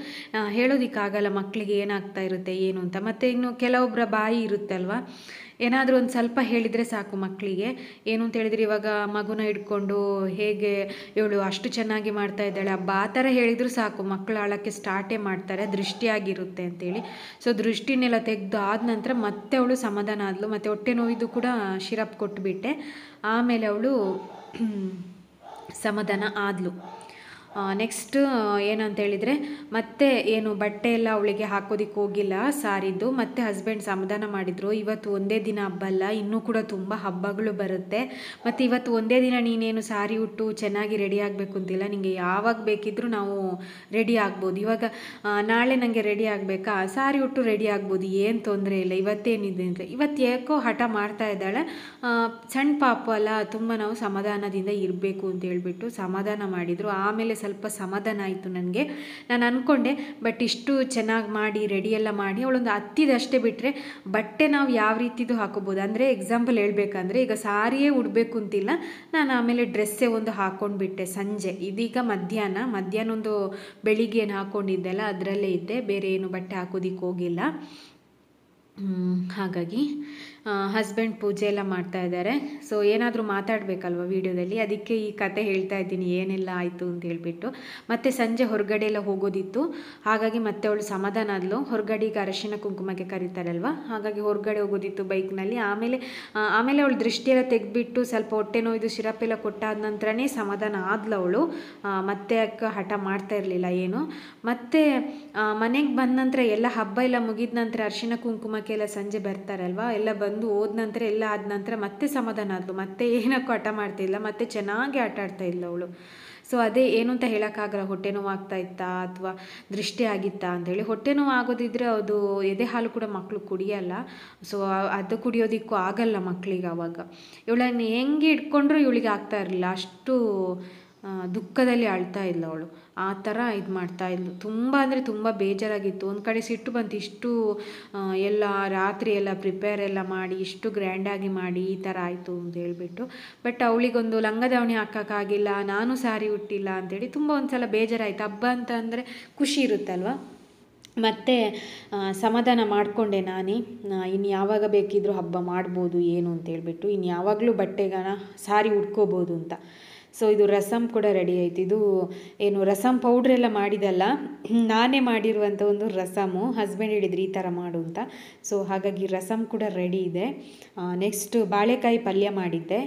ಹೇಳೋದಕ್ಕಾಗಲ್ಲ ಮಕ್ಕಳಿಗೆ ಏನಾಗ್ತಾ ಇರುತ್ತೆ ಏನು ಅಂತ ಮತ್ತು ಇನ್ನು ಕೆಲವೊಬ್ಬರ ಬಾಯಿ ಇರುತ್ತಲ್ವ ಏನಾದರೂ ಒಂದು ಸ್ವಲ್ಪ ಹೇಳಿದರೆ ಸಾಕು ಮಕ್ಕಳಿಗೆ ಏನು ಅಂತ ಹೇಳಿದರೆ ಇವಾಗ ಮಗುನ ಹಿಡ್ಕೊಂಡು ಹೇಗೆ ಇವಳು ಅಷ್ಟು ಚೆನ್ನಾಗಿ ಮಾಡ್ತಾ ಇದ್ದಾಳೆ ಹಬ್ಬ ಆ ಥರ ಹೇಳಿದರೂ ಸಾಕು ಮಕ್ಕಳು ಆಳಕ್ಕೆ ಸ್ಟಾರ್ಟೇ ಮಾಡ್ತಾರೆ ದೃಷ್ಟಿಯಾಗಿರುತ್ತೆ ಅಂತೇಳಿ ಸೊ ದೃಷ್ಟಿನೆಲ್ಲ ತೆಗೆದು ಆದ ನಂತರ ಮತ್ತೆ ಮತ್ತೆ ಅವಳು ಸಮಾಧಾನ ಆದಳು ಮತ್ತು ಹೊಟ್ಟೆ ನೋವಿದ್ದು ಕೂಡ ಶಿರಪ್ ಕೊಟ್ಟುಬಿಟ್ಟೆ ಆಮೇಲೆ ಅವಳು ಸಮಾಧಾನ ಆದಳು ನೆಕ್ಸ್ಟ್ ಏನಂತೇಳಿದರೆ ಮತ್ತೆ ಏನು ಬಟ್ಟೆ ಎಲ್ಲ ಅವಳಿಗೆ ಹಾಕೋದಿಕ್ಕೆ ಹೋಗಿಲ್ಲ ಸಾರಿದ್ದು ಮತ್ತೆ ಹಸ್ಬೆಂಡ್ ಸಮಾಧಾನ ಮಾಡಿದರು ಇವತ್ತು ಒಂದೇ ದಿನ ಹಬ್ಬ ಅಲ್ಲ ಇನ್ನೂ ಕೂಡ ತುಂಬ ಹಬ್ಬಗಳು ಬರುತ್ತೆ ಮತ್ತು ಇವತ್ತು ಒಂದೇ ದಿನ ನೀನೇನು ಸಾರಿ ಉಟ್ಟು ಚೆನ್ನಾಗಿ ರೆಡಿ ಆಗಬೇಕು ಅಂತಿಲ್ಲ ನಿಮಗೆ ಯಾವಾಗ ಬೇಕಿದ್ದರೂ ನಾವು ರೆಡಿ ಆಗ್ಬೋದು ಇವಾಗ ನಾಳೆ ನನಗೆ ರೆಡಿ ಆಗಬೇಕಾ ಸಾರಿ ಉಟ್ಟು ರೆಡಿ ಆಗ್ಬೋದು ಏನು ತೊಂದರೆ ಇಲ್ಲ ಇವತ್ತೇನಿದೆ ಅಂದರೆ ಇವತ್ತು ಯಾಕೋ ಹಠ ಮಾಡ್ತಾ ಇದ್ದಾಳೆ ಸಣ್ಣ ಪಾಪು ಅಲ್ಲ ತುಂಬ ನಾವು ಸಮಾಧಾನದಿಂದ ಇರಬೇಕು ಅಂತ ಹೇಳಿಬಿಟ್ಟು ಸಮಾಧಾನ ಮಾಡಿದರು ಆಮೇಲೆ ಸ್ವಲ್ಪ ಸಮಾಧಾನ ಆಯಿತು ನನಗೆ ನಾನು ಅಂದ್ಕೊಂಡೆ ಬಟ್ ಇಷ್ಟು ಚೆನ್ನಾಗಿ ಮಾಡಿ ರೆಡಿಯೆಲ್ಲ ಮಾಡಿ ಅವಳೊಂದು ಹತ್ತಿದಷ್ಟೇ ಬಿಟ್ಟರೆ ಬಟ್ಟೆ ನಾವು ಯಾವ ರೀತಿದು ಹಾಕೋಬೋದು ಅಂದರೆ ಎಕ್ಸಾಂಪಲ್ ಹೇಳ್ಬೇಕಂದ್ರೆ ಈಗ ಸಾರಿಯೇ ಉಡಬೇಕು ಅಂತಿಲ್ಲ ನಾನು ಆಮೇಲೆ ಡ್ರೆಸ್ಸೇ ಒಂದು ಹಾಕ್ಕೊಂಡ್ಬಿಟ್ಟೆ ಸಂಜೆ ಇದೀಗ ಮಧ್ಯಾಹ್ನ ಮಧ್ಯಾಹ್ನ ಒಂದು ಬೆಳಿಗ್ಗೆ ಏನು ಹಾಕ್ಕೊಂಡಿದ್ದೆಲ್ಲ ಅದರಲ್ಲೇ ಇದ್ದೆ ಬೇರೆ ಏನು ಬಟ್ಟೆ ಹಾಕೋದಿಕ್ಕೆ ಹೋಗಿಲ್ಲ ಹಾಗಾಗಿ ಹಸ್ಬೆಂಡ್ ಪೂಜೆ ಎಲ್ಲ ಮಾಡ್ತಾ ಇದ್ದಾರೆ ಸೊ ಏನಾದರೂ ಮಾತಾಡಬೇಕಲ್ವ ವೀಡಿಯೋದಲ್ಲಿ ಅದಕ್ಕೆ ಈ ಕತೆ ಹೇಳ್ತಾ ಇದ್ದೀನಿ ಏನೆಲ್ಲ ಆಯಿತು ಅಂತ ಹೇಳಿಬಿಟ್ಟು ಮತ್ತು ಸಂಜೆ ಹೊರಗಡೆ ಎಲ್ಲ ಹೋಗೋದಿತ್ತು ಹಾಗಾಗಿ ಮತ್ತೆ ಅವಳು ಸಮಾಧಾನ ಆದಲು ಹೊರಗಡೆ ಈಗ ಅರಶಿನ ಕುಂಕುಮಕ್ಕೆ ಕರೀತಾರಲ್ವ ಹಾಗಾಗಿ ಹೊರಗಡೆ ಹೋಗೋದಿತ್ತು ಬೈಕ್ನಲ್ಲಿ ಆಮೇಲೆ ಆಮೇಲೆ ಅವಳು ದೃಷ್ಟಿಯೆಲ್ಲ ತೆಗೆದ್ಬಿಟ್ಟು ಸ್ವಲ್ಪ ಹೊಟ್ಟೆ ನೋಯ್ದು ಶಿರಪ್ ಎಲ್ಲ ಕೊಟ್ಟಾದ ನಂತರನೇ ಸಮಾಧಾನ ಆದ್ಲು ಅವಳು ಮತ್ತೆ ಅಕ್ಕ ಹಠ ಮಾಡ್ತಾ ಇರಲಿಲ್ಲ ಏನು ಮತ್ತು ಮನೆಗೆ ಬಂದ ನಂತರ ಎಲ್ಲ ಹಬ್ಬ ಎಲ್ಲ ಮುಗಿದ ನಂತರ ಕುಂಕುಮಕ್ಕೆ ಕುಂಕುಮಕ್ಕೆಲ್ಲ ಸಂಜೆ ಬರ್ತಾರಲ್ವ ಎಲ್ಲ ಬಂದು ಬಂದು ಹೋದ ನಂತರ ಎಲ್ಲ ಆದ ನಂತರ ಮತ್ತೆ ಸಮಾಧಾನ ಆದಳು ಮತ್ತೆ ಏನಕ್ಕೂ ಆಟ ಇಲ್ಲ ಮತ್ತೆ ಚೆನ್ನಾಗಿ ಆಟ ಆಡ್ತಾ ಇಲ್ಲ ಅವಳು ಸೊ ಅದೇ ಏನು ಅಂತ ಹೇಳೋಕ್ಕಾಗಲ್ಲ ಹೊಟ್ಟೆ ನೋವು ಆಗ್ತಾ ಇತ್ತಾ ಅಥವಾ ದೃಷ್ಟಿ ಆಗಿತ್ತಾ ಹೇಳಿ ಹೊಟ್ಟೆ ನೋವು ಆಗೋದಿದ್ರೆ ಅದು ಎದೆ ಹಾಲು ಕೂಡ ಮಕ್ಕಳು ಕುಡಿಯಲ್ಲ ಸೊ ಅದು ಕುಡಿಯೋದಿಕ್ಕೂ ಆಗಲ್ಲ ಮಕ್ಕಳಿಗೆ ಅವಾಗ ಇವಳನ್ನು ಹೆಂಗೆ ಇಟ್ಕೊಂಡ್ರೂ ಇವಳಿಗೆ ಆಗ್ತಾ ಇರಲಿಲ್ಲ ಅಷ್ಟು ದುಃಖದಲ್ಲಿ ಅಳ್ತಾ ಇದ್ಲು ಅವಳು ಆ ಥರ ಇದು ಮಾಡ್ತಾ ಇದ್ಲು ತುಂಬ ಅಂದರೆ ತುಂಬ ಬೇಜಾರಾಗಿತ್ತು ಒಂದು ಕಡೆ ಸಿಟ್ಟು ಬಂತು ಇಷ್ಟು ಎಲ್ಲ ರಾತ್ರಿ ಎಲ್ಲ ಪ್ರಿಪೇರ್ ಎಲ್ಲ ಮಾಡಿ ಇಷ್ಟು ಗ್ರ್ಯಾಂಡಾಗಿ ಮಾಡಿ ಈ ಥರ ಆಯಿತು ಅಂತ ಹೇಳಿಬಿಟ್ಟು ಬಟ್ ಅವಳಿಗೊಂದು ಲಂಗ ದಾವಣಿ ಹಾಕೋಕ್ಕಾಗಿಲ್ಲ ನಾನು ಸಾರಿ ಹುಟ್ಟಿಲ್ಲ ಅಂತೇಳಿ ತುಂಬ ಒಂದು ಸಲ ಬೇಜಾರಾಯಿತು ಹಬ್ಬ ಅಂತ ಅಂದರೆ ಖುಷಿ ಇರುತ್ತಲ್ವ ಮತ್ತು ಸಮಾಧಾನ ಮಾಡಿಕೊಂಡೆ ನಾನೇ ಇನ್ನು ಯಾವಾಗ ಬೇಕಿದ್ದರೂ ಹಬ್ಬ ಮಾಡ್ಬೋದು ಏನು ಅಂತೇಳ್ಬಿಟ್ಟು ಇನ್ನು ಯಾವಾಗಲೂ ಬಟ್ಟೆಗಾನ ಸಾರಿ ಉಟ್ಕೋಬೋದು ಅಂತ ಸೊ ಇದು ರಸಮ್ ಕೂಡ ರೆಡಿ ಆಯ್ತು ಇದು ಏನು ರಸಮ್ ಪೌಡ್ರೆಲ್ಲ ಮಾಡಿದಲ್ಲ ನಾನೇ ಮಾಡಿರುವಂಥ ಒಂದು ರಸಮು ಹಸ್ಬೆಂಡ್ ಹೇಳಿದ್ರಿ ಈ ಥರ ಮಾಡು ಅಂತ ಸೊ ಹಾಗಾಗಿ ರಸಂ ಕೂಡ ರೆಡಿ ಇದೆ ನೆಕ್ಸ್ಟ್ ಬಾಳೆಕಾಯಿ ಪಲ್ಯ ಮಾಡಿದ್ದೆ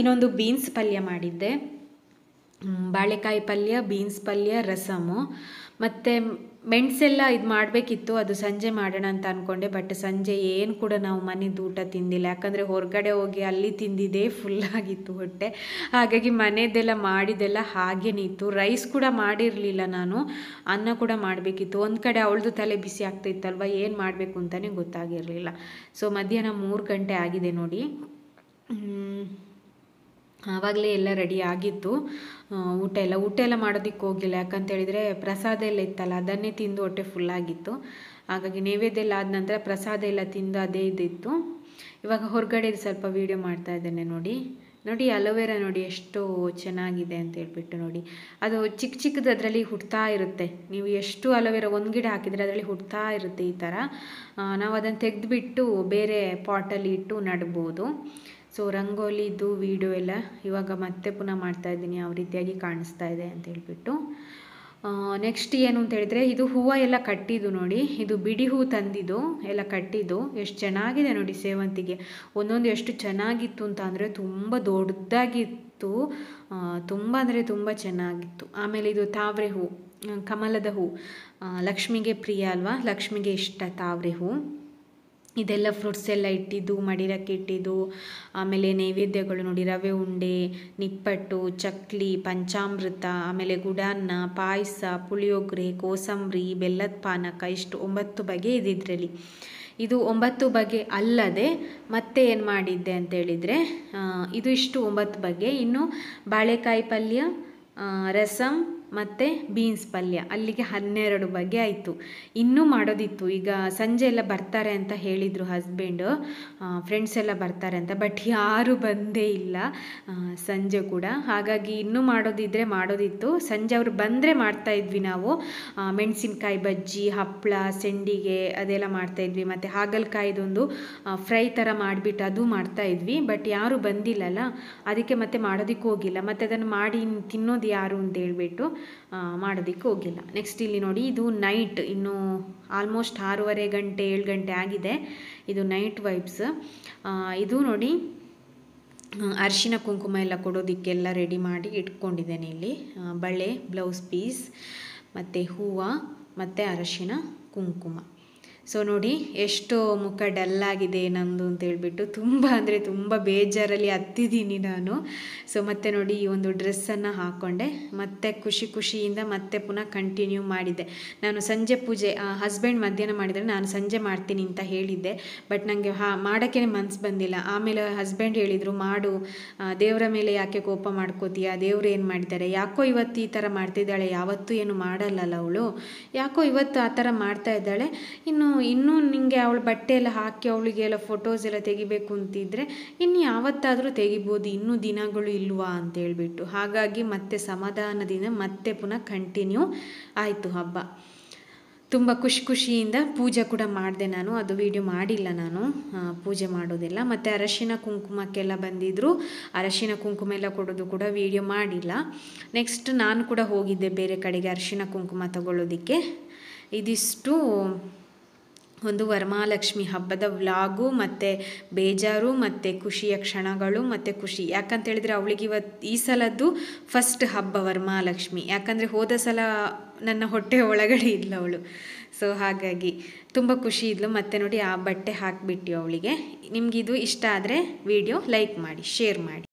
ಇನ್ನೊಂದು ಬೀನ್ಸ್ ಪಲ್ಯ ಮಾಡಿದ್ದೆ ಬಾಳೆಕಾಯಿ ಪಲ್ಯ ಬೀನ್ಸ್ ಪಲ್ಯ ರಸಮು ಮತ್ತು ಮೆಣಸೆಲ್ಲ ಇದು ಮಾಡಬೇಕಿತ್ತು ಅದು ಸಂಜೆ ಮಾಡೋಣ ಅಂತ ಅಂದ್ಕೊಂಡೆ ಬಟ್ ಸಂಜೆ ಏನು ಕೂಡ ನಾವು ಮನೆದು ಊಟ ತಿಂದಿಲ್ಲ ಯಾಕಂದರೆ ಹೊರಗಡೆ ಹೋಗಿ ಅಲ್ಲಿ ತಿಂದಿದ್ದೇ ಫುಲ್ಲಾಗಿತ್ತು ಹೊಟ್ಟೆ ಹಾಗಾಗಿ ಮನೆಯದೆಲ್ಲ ಮಾಡಿದೆಲ್ಲ ಹಾಗೇನೇ ಇತ್ತು ರೈಸ್ ಕೂಡ ಮಾಡಿರಲಿಲ್ಲ ನಾನು ಅನ್ನ ಕೂಡ ಮಾಡಬೇಕಿತ್ತು ಒಂದು ಕಡೆ ಅವಳದು ತಲೆ ಬಿಸಿ ಆಗ್ತಾಯಿತ್ತಲ್ವ ಏನು ಮಾಡಬೇಕು ಅಂತಲೇ ಗೊತ್ತಾಗಿರಲಿಲ್ಲ ಸೊ ಮಧ್ಯಾಹ್ನ ಮೂರು ಗಂಟೆ ಆಗಿದೆ ನೋಡಿ ಆವಾಗಲೇ ಎಲ್ಲ ರೆಡಿ ಆಗಿತ್ತು ಊಟ ಎಲ್ಲ ಊಟ ಎಲ್ಲ ಮಾಡೋದಕ್ಕೆ ಹೋಗಿಲ್ಲ ಯಾಕಂತ ಹೇಳಿದರೆ ಪ್ರಸಾದ ಎಲ್ಲ ಇತ್ತಲ್ಲ ಅದನ್ನೇ ತಿಂದು ಹೊಟ್ಟೆ ಫುಲ್ಲಾಗಿತ್ತು ಹಾಗಾಗಿ ನೈವೇದ್ಯ ಎಲ್ಲ ಆದ ನಂತರ ಪ್ರಸಾದ ಎಲ್ಲ ತಿಂದು ಅದೇ ಇದ್ದಿತ್ತು ಇವಾಗ ಹೊರಗಡೆ ಸ್ವಲ್ಪ ವೀಡಿಯೋ ಮಾಡ್ತಾ ಇದ್ದೇನೆ ನೋಡಿ ನೋಡಿ ಅಲೋವೆರಾ ನೋಡಿ ಎಷ್ಟು ಚೆನ್ನಾಗಿದೆ ಅಂತ ಹೇಳ್ಬಿಟ್ಟು ನೋಡಿ ಅದು ಚಿಕ್ಕ ಚಿಕ್ಕದು ಅದರಲ್ಲಿ ಹುಡ್ತಾ ಇರುತ್ತೆ ನೀವು ಎಷ್ಟು ಅಲೋವೆರಾ ಒಂದು ಗಿಡ ಹಾಕಿದರೆ ಅದರಲ್ಲಿ ಹುಡ್ತಾ ಇರುತ್ತೆ ಈ ಥರ ನಾವು ಅದನ್ನು ತೆಗೆದುಬಿಟ್ಟು ಬೇರೆ ಪಾಟಲ್ಲಿ ಇಟ್ಟು ನಡ್ಬೋದು ಸೊ ರಂಗೋಲಿದು ವೀಡಿಯೋ ಎಲ್ಲ ಇವಾಗ ಮತ್ತೆ ಪುನಃ ಮಾಡ್ತಾ ಇದ್ದೀನಿ ಯಾವ ರೀತಿಯಾಗಿ ಕಾಣಿಸ್ತಾ ಇದೆ ಅಂತ ಹೇಳ್ಬಿಟ್ಟು ನೆಕ್ಸ್ಟ್ ಏನು ಅಂತ ಹೇಳಿದರೆ ಇದು ಹೂವು ಎಲ್ಲ ಕಟ್ಟಿದ್ದು ನೋಡಿ ಇದು ಬಿಡಿ ಹೂ ತಂದಿದ್ದು ಎಲ್ಲ ಕಟ್ಟಿದ್ದು ಎಷ್ಟು ಚೆನ್ನಾಗಿದೆ ನೋಡಿ ಸೇವಂತಿಗೆ ಒಂದೊಂದು ಎಷ್ಟು ಚೆನ್ನಾಗಿತ್ತು ಅಂತ ಅಂದರೆ ತುಂಬ ದೊಡ್ಡದಾಗಿತ್ತು ತುಂಬ ಅಂದರೆ ತುಂಬ ಚೆನ್ನಾಗಿತ್ತು ಆಮೇಲೆ ಇದು ತಾವ್ರೆ ಹೂ ಕಮಲದ ಹೂ ಲಕ್ಷ್ಮಿಗೆ ಪ್ರಿಯ ಅಲ್ವಾ ಲಕ್ಷ್ಮಿಗೆ ಇಷ್ಟ ತಾವ್ರೆ ಹೂ ಇದೆಲ್ಲ ಫ್ರೂಟ್ಸ್ ಎಲ್ಲ ಇಟ್ಟಿದ್ದು ಮಡಿರಕ್ಕೆ ಇಟ್ಟಿದ್ದು ಆಮೇಲೆ ನೈವೇದ್ಯಗಳು ನೋಡಿ ರವೆ ಉಂಡೆ ನಿಪ್ಪಟ್ಟು ಚಕ್ಲಿ ಪಂಚಾಮೃತ ಆಮೇಲೆ ಗುಡಾನ್ನ ಪಾಯಸ ಪುಳಿಯೋಗರೆ ಕೋಸಂಬರಿ ಬೆಲ್ಲದ ಪಾನಕ ಇಷ್ಟು ಒಂಬತ್ತು ಬಗೆ ಇದೆ ಇದು ಒಂಬತ್ತು ಬಗೆ ಅಲ್ಲದೆ ಮತ್ತೆ ಏನು ಮಾಡಿದ್ದೆ ಅಂತೇಳಿದರೆ ಇದು ಇಷ್ಟು ಒಂಬತ್ತು ಬಗೆ ಇನ್ನು ಬಾಳೆಕಾಯಿ ಪಲ್ಯ ರಸಂ ಮತ್ತು ಬೀನ್ಸ್ ಪಲ್ಯ ಅಲ್ಲಿಗೆ ಹನ್ನೆರಡು ಬಗೆ ಆಯಿತು ಇನ್ನೂ ಮಾಡೋದಿತ್ತು ಈಗ ಸಂಜೆ ಎಲ್ಲ ಬರ್ತಾರೆ ಅಂತ ಹೇಳಿದರು ಹಸ್ಬೆಂಡು ಫ್ರೆಂಡ್ಸ್ ಎಲ್ಲ ಬರ್ತಾರೆ ಅಂತ ಬಟ್ ಯಾರೂ ಬಂದೇ ಇಲ್ಲ ಸಂಜೆ ಕೂಡ ಹಾಗಾಗಿ ಇನ್ನೂ ಮಾಡೋದಿದ್ದರೆ ಮಾಡೋದಿತ್ತು ಸಂಜೆ ಅವರು ಬಂದರೆ ಮಾಡ್ತಾಯಿದ್ವಿ ನಾವು ಮೆಣಸಿನ್ಕಾಯಿ ಬಜ್ಜಿ ಹಪ್ಪಳ ಸೆಂಡಿಗೆ ಅದೆಲ್ಲ ಮಾಡ್ತಾಯಿದ್ವಿ ಮತ್ತು ಹಾಗಲಕಾಯ್ದೊಂದು ಫ್ರೈ ಥರ ಮಾಡಿಬಿಟ್ಟು ಅದು ಮಾಡ್ತಾಯಿದ್ವಿ ಬಟ್ ಯಾರೂ ಬಂದಿಲ್ಲಲ್ಲ ಅದಕ್ಕೆ ಮತ್ತೆ ಮಾಡೋದಕ್ಕೆ ಹೋಗಿಲ್ಲ ಮತ್ತು ಅದನ್ನು ಮಾಡಿ ತಿನ್ನೋದು ಯಾರು ಅಂತ ಹೇಳಿಬಿಟ್ಟು ಮಾಡೋದಕ್ಕೆ ಹೋಗಿಲ್ಲ ನೆಕ್ಸ್ಟ್ ಇಲ್ಲಿ ನೋಡಿ ಇದು ನೈಟ್ ಇನ್ನು ಆಲ್ಮೋಸ್ಟ್ ಆರೂವರೆ ಗಂಟೆ ಏಳು ಗಂಟೆ ಆಗಿದೆ ಇದು ನೈಟ್ ವೈಬ್ಸ್ ಇದು ನೋಡಿ ಅರಿಶಿನ ಕುಂಕುಮ ಎಲ್ಲ ಕೊಡೋದಕ್ಕೆಲ್ಲ ರೆಡಿ ಮಾಡಿ ಇಟ್ಕೊಂಡಿದ್ದೇನೆ ಇಲ್ಲಿ ಬಳೆ ಬ್ಲೌಸ್ ಪೀಸ್ ಮತ್ತು ಹೂವು ಮತ್ತು ಅರಶಿನ ಕುಂಕುಮ ಸೊ ನೋಡಿ ಎಷ್ಟು ಮುಖ ಡಲ್ಲಾಗಿದೆ ನಂದು ಅಂತೇಳ್ಬಿಟ್ಟು ತುಂಬ ಅಂದರೆ ತುಂಬ ಬೇಜಾರಲ್ಲಿ ಹತ್ತಿದ್ದೀನಿ ನಾನು ಸೊ ಮತ್ತೆ ನೋಡಿ ಈ ಒಂದು ಡ್ರೆಸ್ಸನ್ನು ಹಾಕ್ಕೊಂಡೆ ಮತ್ತೆ ಖುಷಿ ಖುಷಿಯಿಂದ ಮತ್ತೆ ಪುನಃ ಕಂಟಿನ್ಯೂ ಮಾಡಿದ್ದೆ ನಾನು ಸಂಜೆ ಪೂಜೆ ಹಸ್ಬೆಂಡ್ ಮಧ್ಯಾಹ್ನ ಮಾಡಿದರೆ ನಾನು ಸಂಜೆ ಮಾಡ್ತೀನಿ ಅಂತ ಹೇಳಿದ್ದೆ ಬಟ್ ನನಗೆ ಹಾ ಮಾಡೋಕ್ಕೇ ಮನಸ್ಸು ಬಂದಿಲ್ಲ ಆಮೇಲೆ ಹಸ್ಬೆಂಡ್ ಹೇಳಿದರು ಮಾಡು ದೇವರ ಮೇಲೆ ಯಾಕೆ ಕೋಪ ಮಾಡ್ಕೋತೀಯ ದೇವರು ಏನು ಮಾಡಿದ್ದಾರೆ ಯಾಕೋ ಇವತ್ತು ಈ ಥರ ಮಾಡ್ತಿದ್ದಾಳೆ ಯಾವತ್ತೂ ಏನು ಮಾಡಲ್ಲಲ್ಲ ಅವಳು ಯಾಕೋ ಇವತ್ತು ಆ ಥರ ಮಾಡ್ತಾ ಇದ್ದಾಳೆ ಇನ್ನು ಇನ್ನೂ ನಿಮಗೆ ಅವಳು ಬಟ್ಟೆ ಎಲ್ಲ ಹಾಕಿ ಅವಳಿಗೆ ಎಲ್ಲ ಫೋಟೋಸ್ ಎಲ್ಲ ತೆಗಿಬೇಕು ಅಂತಿದ್ರೆ ಇನ್ನು ಯಾವತ್ತಾದರೂ ತೆಗಿಬೋದು ಇನ್ನೂ ದಿನಗಳು ಇಲ್ವಾ ಅಂತ ಹೇಳಿಬಿಟ್ಟು ಹಾಗಾಗಿ ಮತ್ತೆ ಸಮಾಧಾನದಿಂದ ಮತ್ತೆ ಪುನಃ ಕಂಟಿನ್ಯೂ ಆಯಿತು ಹಬ್ಬ ತುಂಬ ಖುಷಿ ಖುಷಿಯಿಂದ ಪೂಜೆ ಕೂಡ ಮಾಡಿದೆ ನಾನು ಅದು ವೀಡಿಯೋ ಮಾಡಿಲ್ಲ ನಾನು ಪೂಜೆ ಮಾಡೋದಿಲ್ಲ ಮತ್ತು ಅರಶಿನ ಕುಂಕುಮಕ್ಕೆಲ್ಲ ಬಂದಿದ್ದರು ಅರಶಿನ ಕುಂಕುಮ ಎಲ್ಲ ಕೊಡೋದು ಕೂಡ ವೀಡಿಯೋ ಮಾಡಿಲ್ಲ ನೆಕ್ಸ್ಟ್ ನಾನು ಕೂಡ ಹೋಗಿದ್ದೆ ಬೇರೆ ಕಡೆಗೆ ಅರಶಿನ ಕುಂಕುಮ ತಗೊಳ್ಳೋದಕ್ಕೆ ಇದಿಷ್ಟು ಒಂದು ವರಮಹಾಲಕ್ಷ್ಮಿ ಹಬ್ಬದ ವ್ಲಾಗು ಮತ್ತು ಬೇಜಾರು ಮತ್ತು ಖುಷಿಯ ಕ್ಷಣಗಳು ಮತ್ತು ಖುಷಿ ಯಾಕಂತೇಳಿದರೆ ಅವಳಿಗೆ ಇವತ್ತು ಈ ಸಲದ್ದು ಫಸ್ಟ್ ಹಬ್ಬ ವರಮಹಾಲಕ್ಷ್ಮಿ ಯಾಕಂದರೆ ಹೋದ ಸಲ ನನ್ನ ಹೊಟ್ಟೆ ಒಳಗಡೆ ಅವಳು ಸೊ ಹಾಗಾಗಿ ತುಂಬ ಖುಷಿ ಇದ್ಲು ಮತ್ತೆ ನೋಡಿ ಆ ಬಟ್ಟೆ ಹಾಕಿಬಿಟ್ಟು ಅವಳಿಗೆ ನಿಮಗಿದು ಇಷ್ಟ ಆದರೆ ವಿಡಿಯೋ ಲೈಕ್ ಮಾಡಿ ಶೇರ್ ಮಾಡಿ